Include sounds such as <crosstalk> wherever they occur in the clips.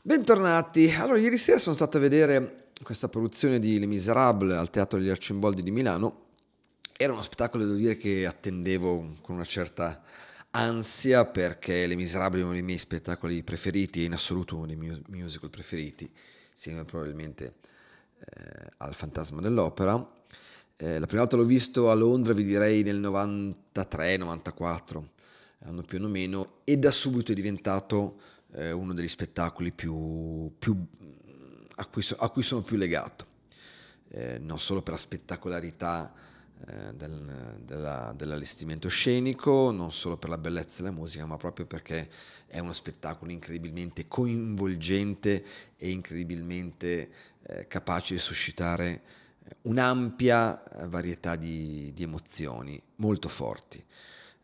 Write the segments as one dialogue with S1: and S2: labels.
S1: Bentornati. Allora, ieri sera sono stato a vedere questa produzione di Le Miserable al Teatro degli Arcimboldi di Milano. Era uno spettacolo, devo dire, che attendevo con una certa ansia perché Le Miserable è uno dei miei spettacoli preferiti, in assoluto uno dei miei musical preferiti, insieme probabilmente eh, al Fantasma dell'Opera. Eh, la prima volta l'ho visto a Londra, vi direi nel 93-94, anno più o meno, e da subito è diventato eh, uno degli spettacoli più, più a, cui so, a, cui sono più legato, eh, non solo per la spettacolarità eh, del, della, dell'allestimento scenico, non solo per la bellezza della musica, ma proprio perché è uno spettacolo incredibilmente coinvolgente e incredibilmente eh, capace di suscitare un'ampia eh, varietà di, di emozioni molto forti.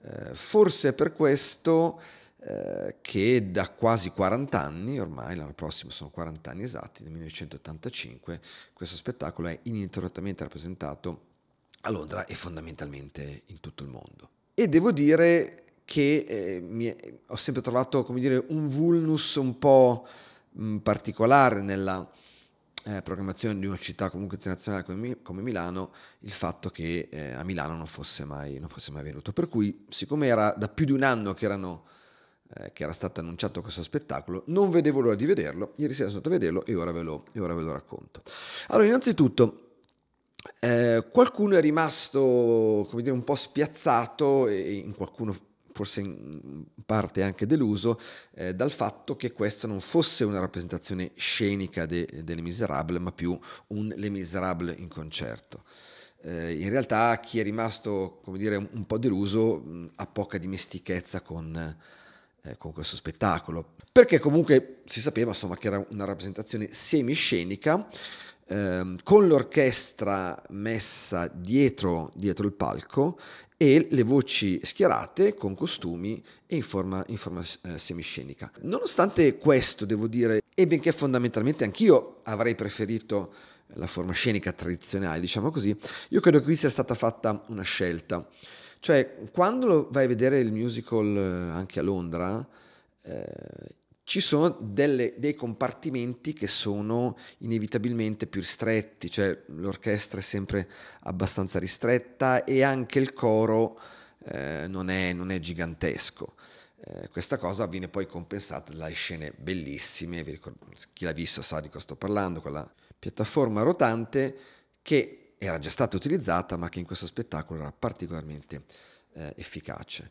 S1: Eh, forse per questo eh, che da quasi 40 anni, ormai l'anno prossimo sono 40 anni esatti, nel 1985, questo spettacolo è ininterrottamente rappresentato a Londra e fondamentalmente in tutto il mondo. E devo dire che eh, mi, ho sempre trovato come dire, un vulnus un po' mh, mm, particolare nella eh, programmazione di una città comunque internazionale come, come Milano, il fatto che eh, a Milano non fosse, mai, non fosse mai venuto. Per cui, siccome era da più di un anno che erano eh, che era stato annunciato questo spettacolo, non vedevo l'ora di vederlo, ieri sera sono andato a vederlo e ora ve lo, ora ve lo racconto. Allora, innanzitutto, eh, qualcuno è rimasto, come dire, un po' spiazzato e in qualcuno forse in parte anche deluso eh, dal fatto che questa non fosse una rappresentazione scenica de, delle Miserable, ma più un Le Miserable in concerto. Eh, in realtà chi è rimasto, come dire, un, un po' deluso mh, ha poca dimestichezza con eh, con questo spettacolo, perché comunque si sapeva insomma, che era una rappresentazione semiscenica ehm, con l'orchestra messa dietro, dietro, il palco e le voci schierate con costumi e in forma, in forma eh, semiscenica. Nonostante questo, devo dire, e benché fondamentalmente anch'io avrei preferito la forma scenica tradizionale, diciamo così, io credo che qui sia stata fatta una scelta cioè, quando vai a vedere il musical eh, anche a Londra, eh, ci sono delle, dei compartimenti che sono inevitabilmente più ristretti, cioè l'orchestra è sempre abbastanza ristretta e anche il coro eh, non, è, non, è, gigantesco. Eh, questa cosa viene poi compensata dalle scene bellissime, ricordo, chi l'ha visto sa di cosa sto parlando, quella piattaforma rotante che era già stata utilizzata ma che in questo spettacolo era particolarmente eh, efficace.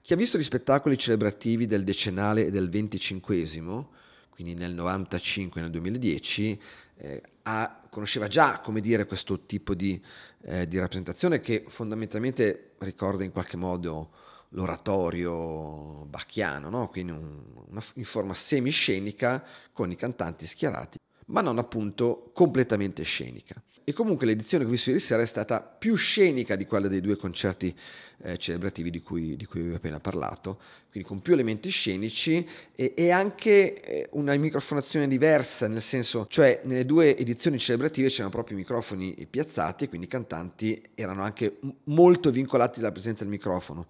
S1: Chi ha visto gli spettacoli celebrativi del decennale e del venticinquesimo, quindi nel 95 e nel 2010, eh, ha, conosceva già dire, questo tipo di, eh, di, rappresentazione che fondamentalmente ricorda in qualche modo l'oratorio bacchiano, no? quindi un, una, in forma semiscenica con i cantanti schierati ma non appunto completamente scenica. E comunque l'edizione che ho visto ieri sera è stata più scenica di quella dei due concerti eh, celebrativi di cui, di cui, vi ho appena parlato, quindi con più elementi scenici e, e anche eh, una microfonazione diversa, nel senso, cioè nelle due edizioni celebrative c'erano proprio i microfoni piazzati e quindi i cantanti erano anche molto vincolati dalla presenza del microfono,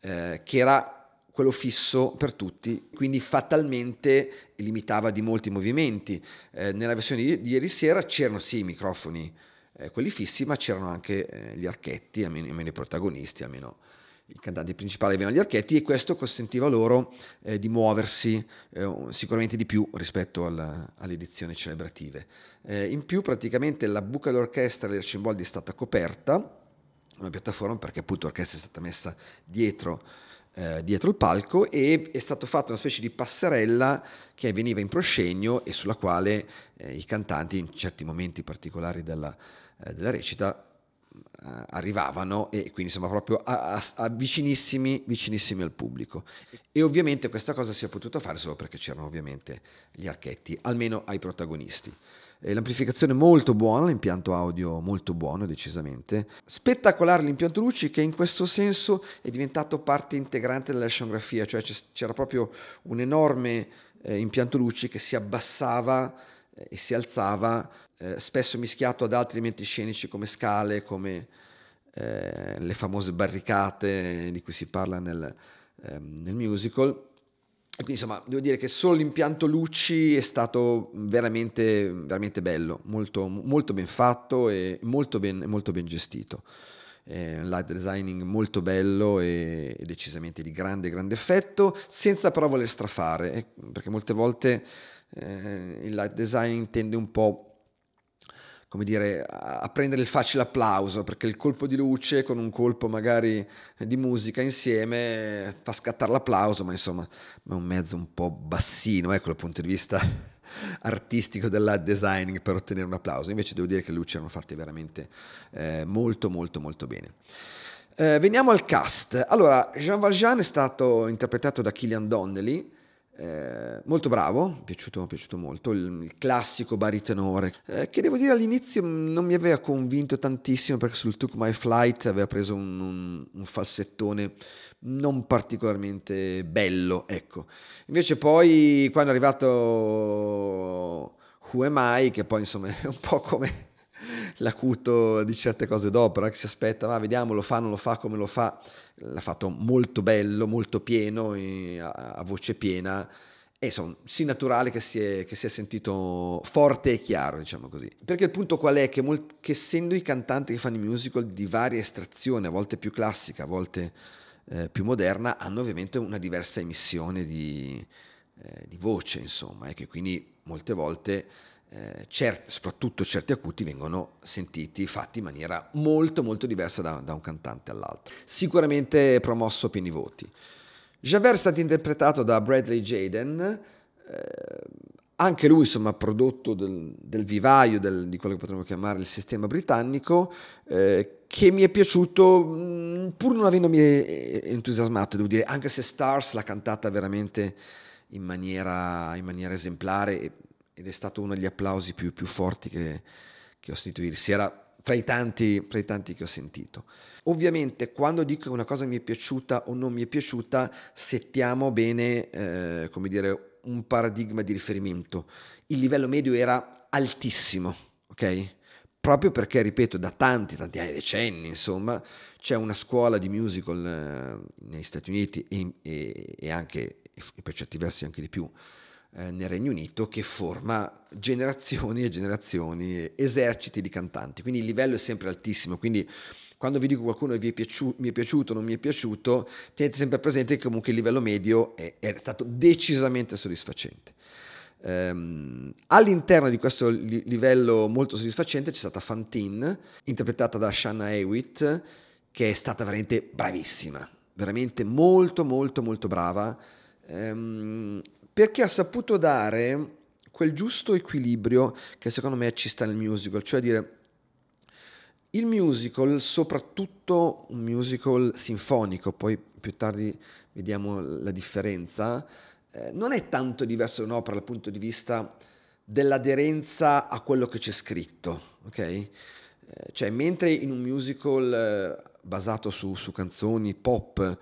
S1: eh, che era quello fisso per tutti, quindi fatalmente limitava di molti movimenti. Eh, nella versione di, di, ieri sera c'erano sì i microfoni, eh, quelli fissi, ma c'erano anche eh, gli archetti, almeno, almeno, i protagonisti, almeno i cantanti principali avevano gli archetti e questo consentiva loro eh, di muoversi eh, sicuramente di più rispetto alla, alle edizioni celebrative. Eh, in più praticamente la buca dell'orchestra del Cimboldi è stata coperta, una piattaforma perché appunto l'orchestra è stata messa dietro eh, dietro il palco e è stata fatta una specie di passerella che veniva in proscenio e sulla quale eh, i cantanti in certi momenti particolari della, eh, della recita eh, arrivavano e quindi insomma proprio a, a, a vicinissimi, vicinissimi, al pubblico e ovviamente questa cosa si è potuta fare solo perché c'erano ovviamente gli archetti almeno ai protagonisti eh, l'amplificazione molto buona, l'impianto audio molto buono decisamente. Spettacolare l'impianto luci che in questo senso è diventato parte integrante della scenografia, cioè c'era proprio un enorme eh, impianto luci che si abbassava eh, e si alzava, eh, spesso mischiato ad altri elementi scenici come scale, come eh, le famose barricate di cui si parla nel, ehm, nel musical e quindi insomma devo dire che solo l'impianto Lucci è stato veramente, veramente bello, molto, molto ben fatto e molto ben, molto ben gestito. un light designing molto bello e, e, decisamente di grande, grande effetto, senza però voler strafare, eh, perché molte volte eh, il light designing tende un po' come dire, a prendere il facile applauso, perché il colpo di luce con un colpo magari di musica insieme fa scattare l'applauso, ma insomma è un mezzo un po' bassino, ecco dal punto di vista <laughs> artistico della designing per ottenere un applauso. Invece devo dire che le luci erano fatte veramente eh, molto molto molto bene. Eh, veniamo al cast. Allora, Jean Valjean è stato interpretato da Killian Donnelly, eh, molto bravo, mi è piaciuto, piaciuto, molto, il, il classico baritenore, eh, che devo dire all'inizio non mi aveva convinto tantissimo perché sul Took My Flight aveva preso un, un, un falsettone non particolarmente bello, ecco. Invece poi quando è arrivato Who Am I, che poi insomma <laughs> è un po' come l'acuto di certe cose d'opera, che si aspetta, va, vediamo, lo fa, non lo fa, come lo fa. L'ha fatto molto bello, molto pieno, a voce piena. E insomma, sì naturale che si, è, che si, è, sentito forte e chiaro, diciamo così. Perché il punto qual è? Che, molt- che essendo i cantanti che fanno i musical di varia estrazione, a volte più classica, a volte eh, più moderna, hanno ovviamente una diversa emissione di, eh, di voce, insomma, e che quindi molte volte eh, soprattutto certi acuti vengono sentiti, fatti in maniera molto molto diversa da, da un cantante all'altro. Sicuramente promosso pieni voti. Javert è stato interpretato da Bradley Jaden, eh, anche lui insomma prodotto del, del vivaio del, di quello che potremmo chiamare il sistema britannico, eh, che mi è piaciuto mm, pur non avendomi eh, entusiasmato, devo dire, anche se Stars l'ha cantata veramente in maniera, in maniera esemplare ed è stato uno degli applausi più, più forti che, che, ho sentito ieri sera, fra i, tanti, fra i tanti che ho sentito. Ovviamente quando dico che una cosa mi è piaciuta o non mi è piaciuta, settiamo bene, eh, come dire, un paradigma di riferimento. Il livello medio era altissimo, ok? proprio perché, ripeto, da tanti, tanti anni, decenni, insomma, c'è una scuola di musical eh, negli Stati Uniti e, e, e anche, e per certi versi anche di più, eh, nel Regno Unito che forma generazioni e generazioni, eserciti di cantanti, quindi il livello è sempre altissimo, quindi quando vi dico qualcuno vi è piaciuto, mi è piaciuto, non mi è piaciuto, tenete sempre presente che comunque il livello medio è, è stato decisamente soddisfacente. Ehm, all'interno di questo li- livello molto soddisfacente c'è stata Fantine, interpretata da Shanna Hewitt, che è stata veramente bravissima, veramente molto molto molto brava. Ehm, perché ha saputo dare quel giusto equilibrio che secondo me ci sta nel musical, cioè dire il musical, soprattutto un musical sinfonico, poi più tardi vediamo la differenza, eh, non è tanto diverso da un'opera dal punto di vista dell'aderenza a quello che c'è scritto, ok? Eh, cioè, mentre in un musical eh, basato su, su, canzoni pop,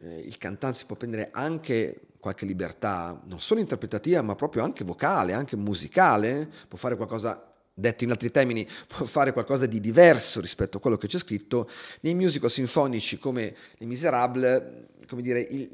S1: eh, il cantante si può prendere anche qualche libertà, non solo interpretativa, ma proprio anche vocale, anche musicale, può fare qualcosa detto in altri termini, <laughs> può fare qualcosa di diverso rispetto a quello che c'è scritto, nei musical sinfonici come Les Miserables, come dire, il,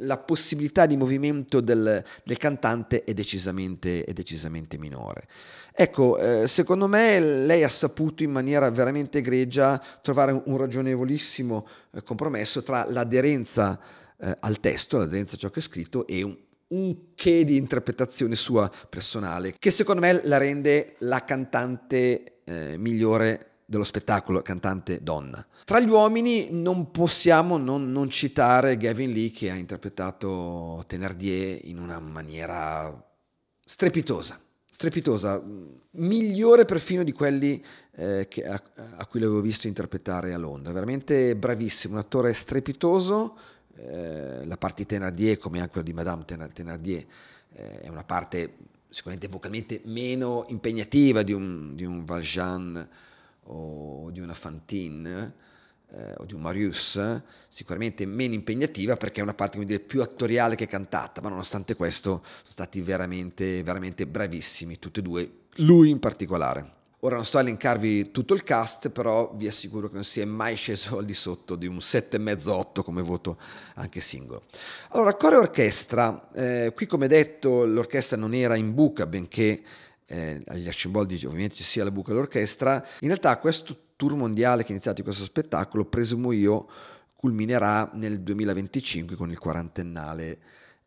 S1: la possibilità di movimento del, del cantante è decisamente, è decisamente, minore. Ecco, eh, secondo me lei ha saputo in maniera veramente egregia trovare un, ragionevolissimo eh, compromesso tra l'aderenza eh, al testo, l'aderenza a ciò che è scritto e un, un che di interpretazione sua personale, che secondo me la rende la cantante eh, migliore dello spettacolo, cantante donna. Tra gli uomini non possiamo non, non citare Gavin Lee che ha interpretato Thénardier in una maniera strepitosa, strepitosa, migliore perfino di quelli eh, che, a, a cui l'avevo visto interpretare a Londra, veramente bravissimo, un attore strepitoso, eh, la parte di Thénardier come anche quella di Madame Thénardier eh, è una parte sicuramente vocalmente meno impegnativa di un, di un Valjean o di una Fantine eh, o di un Marius, sicuramente meno impegnativa perché è una parte dire, più attoriale che cantata, ma nonostante questo sono stati veramente, veramente bravissimi tutti e due, lui in particolare. Ora non sto a elencarvi tutto il cast, però vi assicuro che non si è mai sceso al di sotto di un 7,5-8 come voto anche singolo. Allora, core orchestra. Eh, qui, come detto, l'orchestra non era in buca, benché eh, agli Arcimboldi ovviamente ci sia la buca dell'orchestra. In realtà questo tour mondiale che è iniziato in questo spettacolo, presumo io, culminerà nel 2025 con il quarantennale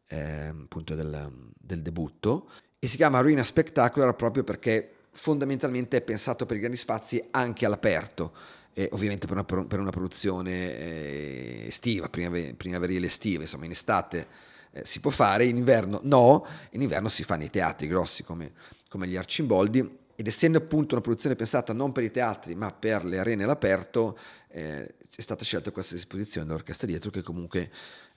S1: eh, appunto del, del debutto. E si chiama Arena Spectacular proprio perché fondamentalmente è pensato per i grandi spazi anche all'aperto, eh, ovviamente per una, per una produzione eh, estiva, primaver- primaverile estiva, insomma in estate eh, si può fare, in inverno no, in inverno si fa nei teatri grossi come, come gli Arcimboldi ed essendo appunto una produzione pensata non per i teatri ma per le arene all'aperto eh, è stata scelta questa disposizione dell'orchestra dietro che comunque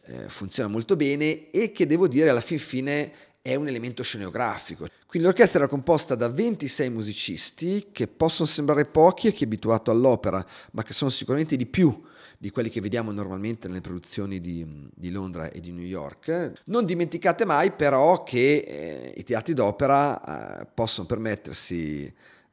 S1: eh, funziona molto bene e che devo dire alla fin fine è un elemento scenografico. Quindi l'orchestra era composta da 26 musicisti che possono sembrare pochi a chi è abituato all'opera, ma che sono sicuramente di più di quelli che vediamo normalmente nelle produzioni di, di Londra e di New York. Non dimenticate mai però che eh, i teatri d'opera eh, possono permettersi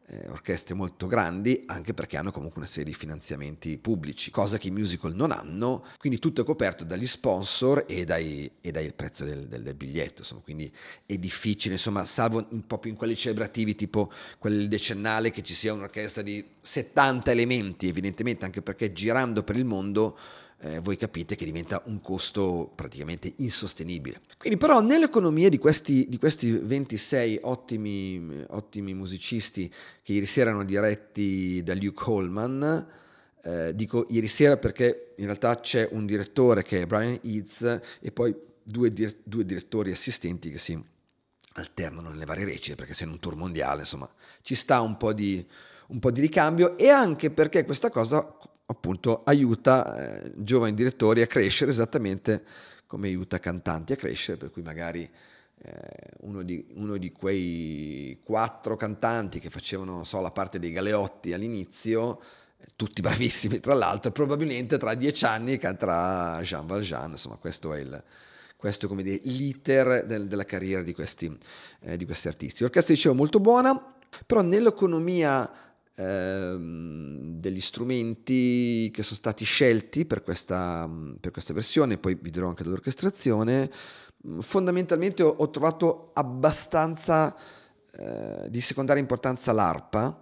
S1: eh, orchestre molto grandi, anche perché hanno comunque una serie di finanziamenti pubblici, cosa che i musical non hanno, quindi tutto è coperto dagli sponsor e dai, e dai prezzo del, del, del, biglietto, insomma, quindi è difficile, insomma, salvo un po' più in quelli celebrativi, tipo quel decennale che ci sia un'orchestra di 70 elementi, evidentemente, anche perché girando per il mondo eh, voi capite che diventa un costo praticamente insostenibile. Quindi però nell'economia di questi, di questi 26 ottimi, ottimi, musicisti che ieri sera erano diretti da Luke Holman, eh, dico ieri sera perché in realtà c'è un direttore che è Brian Eads e poi due, dir- due direttori assistenti che si alternano nelle varie recite perché sei in un tour mondiale, insomma ci sta un po' di, un po di ricambio e anche perché questa cosa appunto aiuta eh, giovani direttori a crescere esattamente come aiuta cantanti a crescere, per cui magari eh, uno, di, uno, di, quei quattro cantanti che facevano so, la parte dei galeotti all'inizio, eh, tutti <laughs> bravissimi tra l'altro, probabilmente tra dieci anni canterà Jean Valjean, insomma questo è il, questo come dire, l'iter del, della carriera di questi, eh, di questi artisti. L'orchestra dicevo molto buona, però nell'economia ehm, degli strumenti che sono stati scelti per questa, mm, per questa versione, poi vi dirò anche dell'orchestrazione. Mm, fondamentalmente ho, ho trovato abbastanza eh, di secondaria importanza l'arpa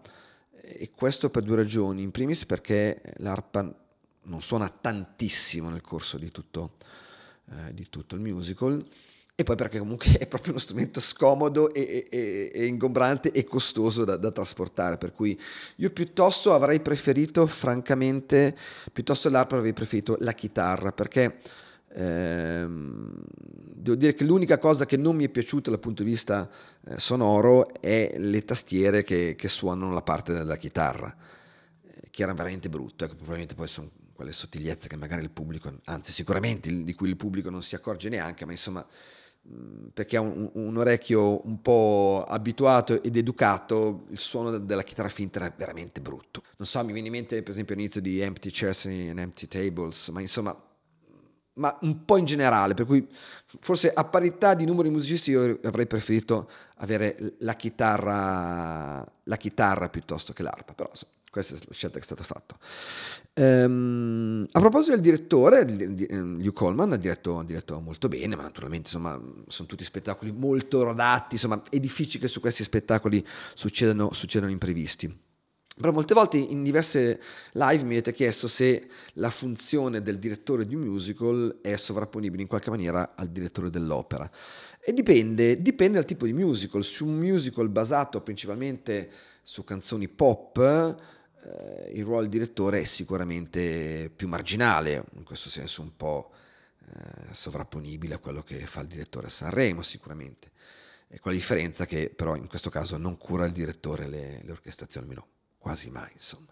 S1: eh, e questo per due ragioni. In primis perché l'arpa non suona tantissimo nel corso di tutto, eh, di tutto il musical e poi perché comunque <laughs> è proprio uno strumento scomodo e, e, e ingombrante e costoso da, da, trasportare, per cui io piuttosto avrei preferito, francamente, piuttosto l'arpa avrei preferito la chitarra, perché ehm, devo dire che l'unica cosa che non mi è piaciuta dal punto di vista eh, sonoro è le tastiere che, che, suonano la parte della chitarra, eh, che era veramente brutto, ecco, probabilmente poi sono quelle sottigliezze che magari il pubblico, anzi sicuramente di cui il pubblico non si accorge neanche, ma insomma perché ha un, un, orecchio un po' abituato ed educato, il suono della chitarra finta è veramente brutto. Non so, mi viene in mente per esempio l'inizio di Empty Chairs and Empty Tables, ma insomma, ma un po' in generale, per cui forse a parità di numero di musicisti io avrei preferito avere la chitarra, la chitarra piuttosto che l'arpa, però insomma, questa è la scelta che è stata fatta. Ehm, a proposito del direttore, ehm, Hugh Coleman ha diretto, ha diretto, molto bene, ma naturalmente insomma, sono tutti spettacoli molto rodati, insomma è difficile che su questi spettacoli succedano, succedano imprevisti. Però molte volte in diverse live mi avete chiesto se la funzione del direttore di un musical è sovrapponibile in qualche maniera al direttore dell'opera. E dipende, dipende dal tipo di musical. Su un musical basato principalmente su canzoni pop, eh, il ruolo del direttore è sicuramente più marginale, in questo senso un po' eh, sovrapponibile a quello che fa il direttore a Sanremo sicuramente, e con la differenza che però in questo caso non cura il direttore le, le orchestrazioni, almeno quasi mai insomma.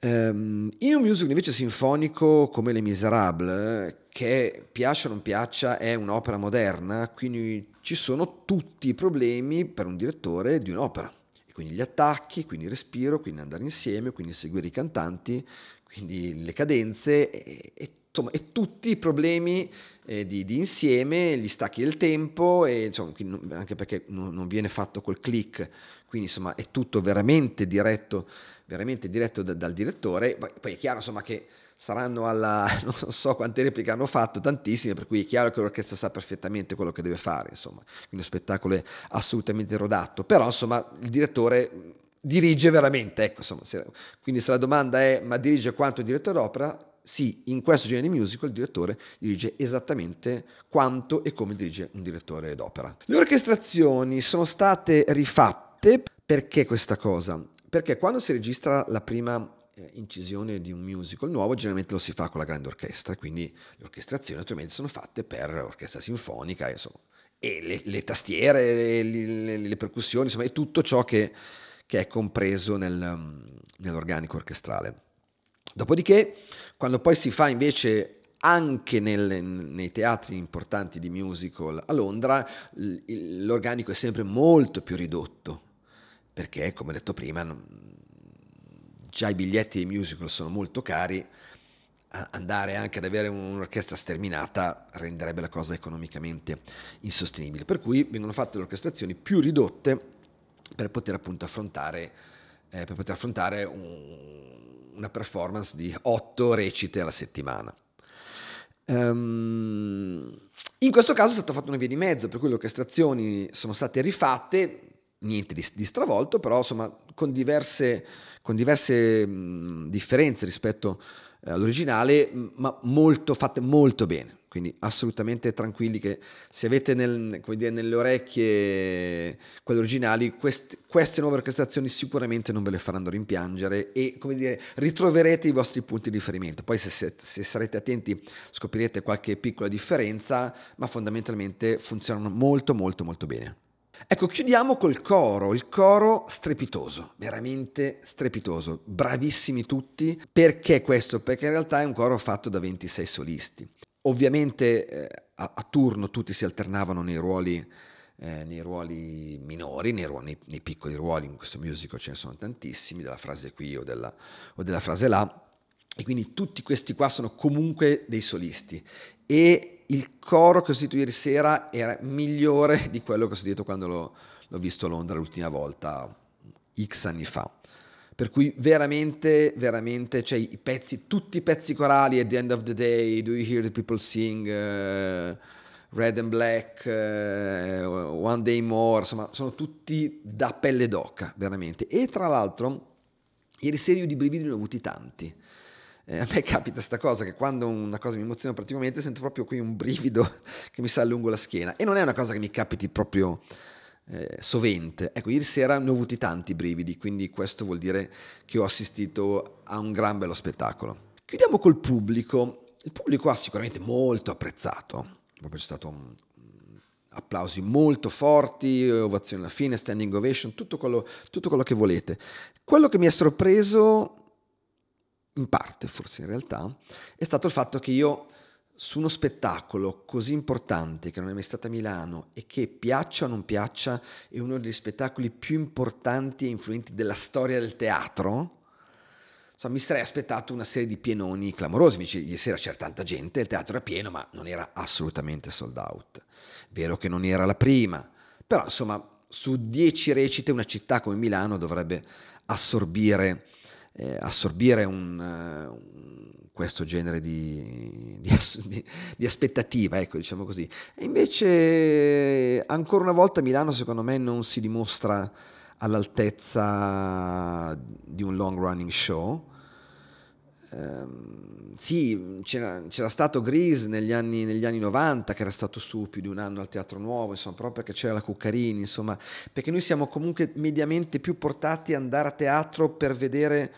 S1: Um, in un musical invece sinfonico come Le Miserables, che piaccia o non piaccia è un'opera moderna, quindi ci sono tutti i problemi per un direttore di un'opera quindi gli attacchi, quindi il respiro, quindi andare insieme, quindi seguire i cantanti, quindi le cadenze e, e insomma, e tutti i problemi eh, di, di, insieme, gli stacchi del tempo, e, insomma, anche perché non, non, viene fatto col click, quindi insomma è tutto veramente diretto, veramente diretto da, dal direttore, poi, poi, è chiaro insomma che saranno alla, <laughs> non so quante repliche hanno fatto, tantissime, per cui è chiaro che l'orchestra sa perfettamente quello che deve fare, insomma, quindi lo spettacolo è assolutamente rodato, però insomma il direttore dirige veramente, ecco, insomma, se, quindi se la domanda è ma dirige quanto il direttore d'opera, sì, in questo genere di musical il direttore dirige esattamente quanto e come dirige un direttore d'opera. Le orchestrazioni sono state rifatte perché questa cosa? Perché quando si registra la prima eh, incisione di un musical nuovo generalmente lo si fa con la grande orchestra, quindi le orchestrazioni naturalmente sono fatte per orchestra sinfonica insomma, e le, le tastiere, le, le, le, percussioni, insomma, è tutto ciò che, che è compreso nel, mm, nell'organico orchestrale. Dopodiché, quando poi si fa invece anche nel, nei teatri importanti di musical a Londra, l'organico è sempre molto più ridotto, perché, come detto prima, già i biglietti dei musical sono molto cari, andare anche ad avere un'orchestra sterminata renderebbe la cosa economicamente insostenibile. Per cui vengono fatte le orchestrazioni più ridotte per poter appunto affrontare eh, per poter affrontare un, una performance di otto recite alla settimana. Um, in questo caso è stata fatta una via di mezzo, per cui le orchestrazioni sono state rifatte, niente di, di stravolto, però insomma con diverse, con diverse mh, differenze rispetto eh, all'originale, ma molto, fatte molto bene. Quindi assolutamente tranquilli che se avete nel, dire, nelle orecchie quelle originali, quest, queste nuove orchestrazioni sicuramente non ve le faranno rimpiangere e dire, ritroverete i vostri punti di riferimento. Poi se, se, se, sarete attenti scoprirete qualche piccola differenza, ma fondamentalmente funzionano molto molto molto bene. Ecco, chiudiamo col coro, il coro strepitoso, veramente strepitoso, bravissimi tutti. Perché questo? Perché in realtà è un coro fatto da 26 solisti. Ovviamente eh, a, a, turno tutti si alternavano nei ruoli, eh, nei ruoli minori, nei, ruoli, nei, nei, piccoli ruoli, in questo musical ce ne sono tantissimi, della frase qui o della, o della frase là, e quindi tutti questi qua sono comunque dei solisti. E il coro che ho sentito ieri sera era migliore di quello che ho sentito quando l'ho, l'ho visto a Londra l'ultima volta, X anni fa. Per cui veramente, veramente, cioè i pezzi, tutti i pezzi corali, At the End of the Day, Do You Hear the People Sing, uh, Red and Black, uh, One Day More, insomma, sono tutti da pelle d'oca, veramente. E tra l'altro, ieri sera di brividi ne ho avuti tanti. Eh, a me capita questa cosa che quando una cosa mi emoziona particolarmente sento proprio qui un brivido <laughs> che mi sale lungo la schiena. E non è una cosa che mi capiti proprio eh, sovente. Ecco, ieri sera ne ho avuti tanti brividi, quindi questo vuol dire che ho assistito a un gran bello spettacolo. Chiudiamo col pubblico. Il pubblico ha sicuramente molto apprezzato, proprio c'è stato un, applausi molto forti, ovazioni alla fine, standing ovation, tutto quello, tutto quello che volete. Quello che mi ha sorpreso, in parte forse in realtà, è stato il fatto che io su uno spettacolo così importante che non è mai stato a Milano e che piaccia o non piaccia è uno degli spettacoli più importanti e influenti della storia del teatro, insomma, mi sarei aspettato una serie di pienoni clamorosi. Invece, ieri sera c'era tanta gente, il teatro era pieno, ma non era assolutamente sold out. Vero che non era la prima, però insomma, su dieci recite una città come Milano dovrebbe assorbire, eh, assorbire un, uh, un questo genere di, di, di aspettativa, ecco, diciamo così. E invece, ancora una volta, Milano secondo me non si dimostra all'altezza di un long running show. Um, sì, c'era, c'era, stato Grease negli anni, negli anni, 90 che era stato su più di un anno al Teatro Nuovo, insomma, proprio perché c'era la Cuccarini, insomma, perché noi siamo comunque mediamente più portati ad andare a teatro per vedere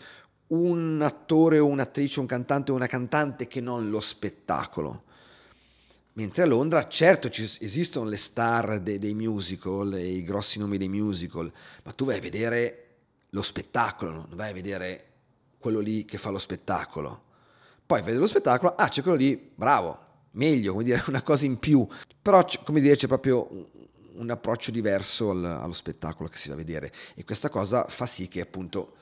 S1: un attore o un'attrice, un cantante o una cantante che non lo spettacolo. Mentre a Londra, certo, esistono le star dei, dei musical, i grossi nomi dei musical, ma tu vai a vedere lo spettacolo, non vai a vedere quello lì che fa lo spettacolo. Poi vedi lo spettacolo, ah, c'è quello lì, bravo, meglio, come dire, <laughs> una cosa in più. Però, come dire, c'è proprio un approccio diverso allo spettacolo che si va a vedere e questa cosa fa sì che appunto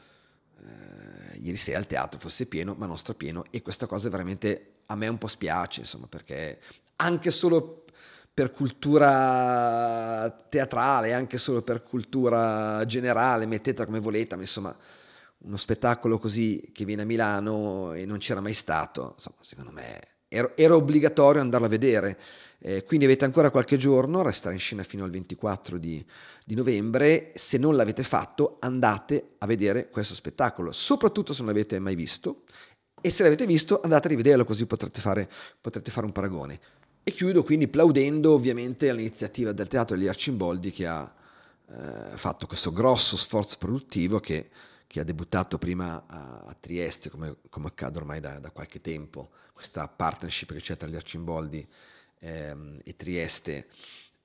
S1: eh, ieri sera il teatro fosse pieno, ma non strapieno, e questa cosa veramente a me un po' spiace, insomma, perché anche solo per cultura teatrale, anche solo per cultura generale, mettetela come volete, ma insomma uno spettacolo così che viene a Milano e non c'era mai stato, insomma, secondo me era obbligatorio andarla a vedere. Eh, quindi avete ancora qualche giorno, resterà in scena fino al 24 di, di, novembre. Se non l'avete fatto, andate a vedere questo spettacolo, soprattutto se non l'avete mai visto. E se l'avete visto, andate a rivederlo, così potrete fare, potrete fare un paragone. E chiudo quindi plaudendo ovviamente all'iniziativa del teatro degli Arcimboldi che ha eh, fatto questo grosso sforzo produttivo che che ha debuttato prima a, a Trieste, come, come, accade ormai da, da, qualche tempo, questa partnership che c'è tra gli Arcimboldi ehm, e Trieste,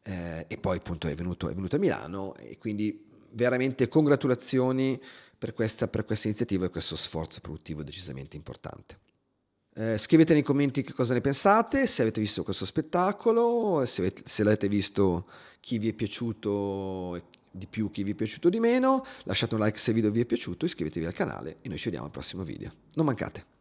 S1: eh, e poi appunto è venuto, è venuto, a Milano, e quindi veramente congratulazioni per questa, per questa iniziativa e questo sforzo produttivo decisamente importante. Eh, scrivete nei commenti che cosa ne pensate, se avete visto questo spettacolo, se, avete, se l'avete visto, chi vi è piaciuto di più chi vi è piaciuto di meno, lasciate un like se il video vi è piaciuto, iscrivetevi al canale e noi ci vediamo al prossimo video. Non mancate!